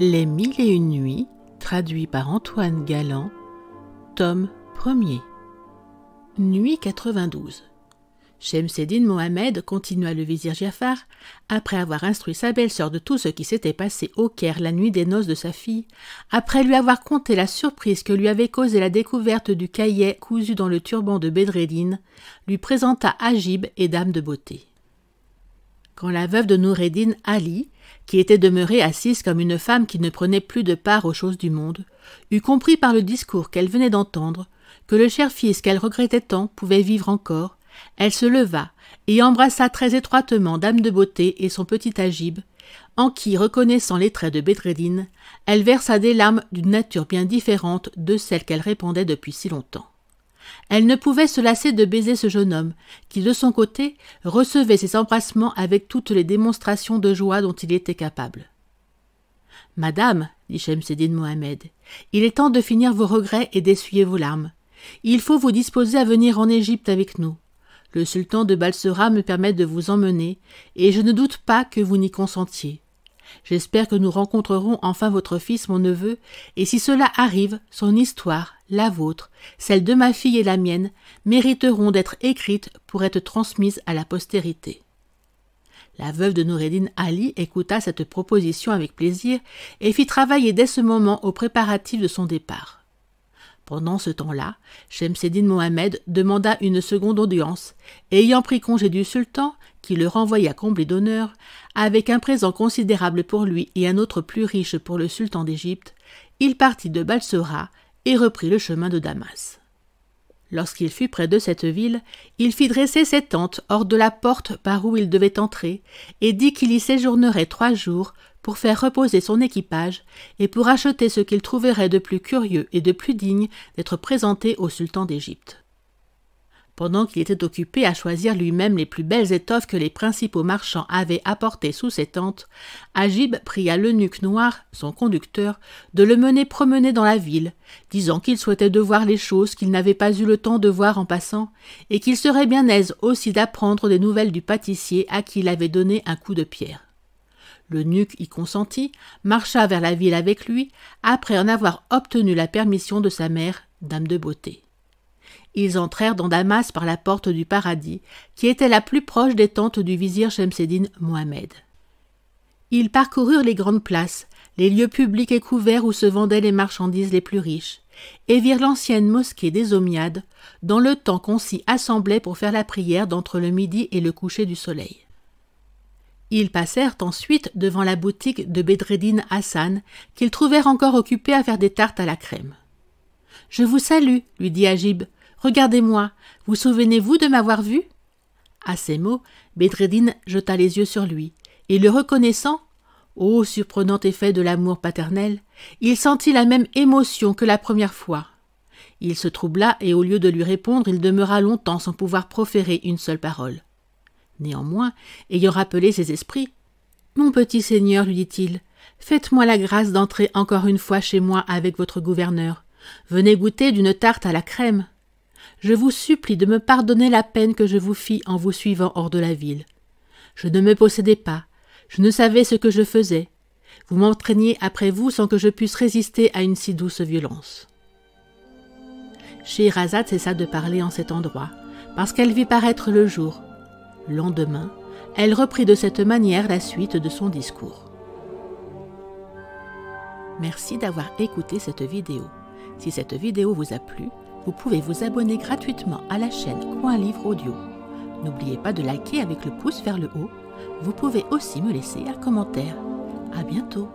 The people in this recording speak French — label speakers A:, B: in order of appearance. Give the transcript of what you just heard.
A: Les Mille et une nuits, traduit par Antoine Galland, tome 1er. Nuit 92. Shemseddin Mohamed, continua le vizir Giafar, après avoir instruit sa belle-sœur de tout ce qui s'était passé au Caire la nuit des noces de sa fille, après lui avoir conté la surprise que lui avait causée la découverte du cahier cousu dans le turban de Bedreddin, lui présenta Agib et Dame de Beauté quand la veuve de Noureddin Ali, qui était demeurée assise comme une femme qui ne prenait plus de part aux choses du monde, eut compris par le discours qu'elle venait d'entendre que le cher fils qu'elle regrettait tant pouvait vivre encore, elle se leva et embrassa très étroitement Dame de Beauté et son petit Agib, en qui, reconnaissant les traits de Bedreddin, elle versa des larmes d'une nature bien différente de celles qu'elle répandait depuis si longtemps. Elle ne pouvait se lasser de baiser ce jeune homme, qui, de son côté, recevait ses embrassements avec toutes les démonstrations de joie dont il était capable. Madame, dit schemseddin Mohamed, il est temps de finir vos regrets et d'essuyer vos larmes. Il faut vous disposer à venir en Égypte avec nous. Le sultan de Balsora me permet de vous emmener, et je ne doute pas que vous n'y consentiez. J'espère que nous rencontrerons enfin votre fils, mon neveu, et si cela arrive, son histoire la vôtre, celle de ma fille et la mienne, mériteront d'être écrites pour être transmises à la postérité. La veuve de Noureddin Ali écouta cette proposition avec plaisir et fit travailler dès ce moment aux préparatifs de son départ. Pendant ce temps-là, Shemseddin Mohamed demanda une seconde audience, et ayant pris congé du sultan, qui le renvoya comblé d'honneur, avec un présent considérable pour lui et un autre plus riche pour le sultan d'Égypte, il partit de Balsora et reprit le chemin de Damas. Lorsqu'il fut près de cette ville, il fit dresser ses tentes hors de la porte par où il devait entrer, et dit qu'il y séjournerait trois jours pour faire reposer son équipage et pour acheter ce qu'il trouverait de plus curieux et de plus digne d'être présenté au sultan d'Égypte pendant qu'il était occupé à choisir lui-même les plus belles étoffes que les principaux marchands avaient apportées sous ses tentes, Agib pria l'eunuque noir, son conducteur, de le mener promener dans la ville, disant qu'il souhaitait de voir les choses qu'il n'avait pas eu le temps de voir en passant, et qu'il serait bien aise aussi d'apprendre des nouvelles du pâtissier à qui il avait donné un coup de pierre. L'eunuque y consentit, marcha vers la ville avec lui, après en avoir obtenu la permission de sa mère, dame de beauté. Ils entrèrent dans Damas par la porte du paradis, qui était la plus proche des tentes du vizir Shemseddin Mohamed. Ils parcoururent les grandes places, les lieux publics et couverts où se vendaient les marchandises les plus riches, et virent l'ancienne mosquée des Omiades, dans le temps qu'on s'y assemblait pour faire la prière d'entre le midi et le coucher du soleil. Ils passèrent ensuite devant la boutique de Bedreddin Hassan, qu'ils trouvèrent encore occupé à faire des tartes à la crème. Je vous salue, lui dit Agib, Regardez-moi. Vous souvenez-vous de m'avoir vu À ces mots, Bedreddin jeta les yeux sur lui, et le reconnaissant, ô surprenant effet de l'amour paternel, il sentit la même émotion que la première fois. Il se troubla et au lieu de lui répondre, il demeura longtemps sans pouvoir proférer une seule parole. Néanmoins, ayant rappelé ses esprits, Mon petit seigneur, lui dit-il, faites-moi la grâce d'entrer encore une fois chez moi avec votre gouverneur. Venez goûter d'une tarte à la crème je vous supplie de me pardonner la peine que je vous fis en vous suivant hors de la ville. Je ne me possédais pas, je ne savais ce que je faisais. Vous m'entraîniez après vous sans que je puisse résister à une si douce violence. Scheherazade cessa de parler en cet endroit, parce qu'elle vit paraître le jour. lendemain, elle reprit de cette manière la suite de son discours. Merci d'avoir écouté cette vidéo. Si cette vidéo vous a plu, vous pouvez vous abonner gratuitement à la chaîne Coin Livre Audio. N'oubliez pas de liker avec le pouce vers le haut. Vous pouvez aussi me laisser un commentaire. À bientôt!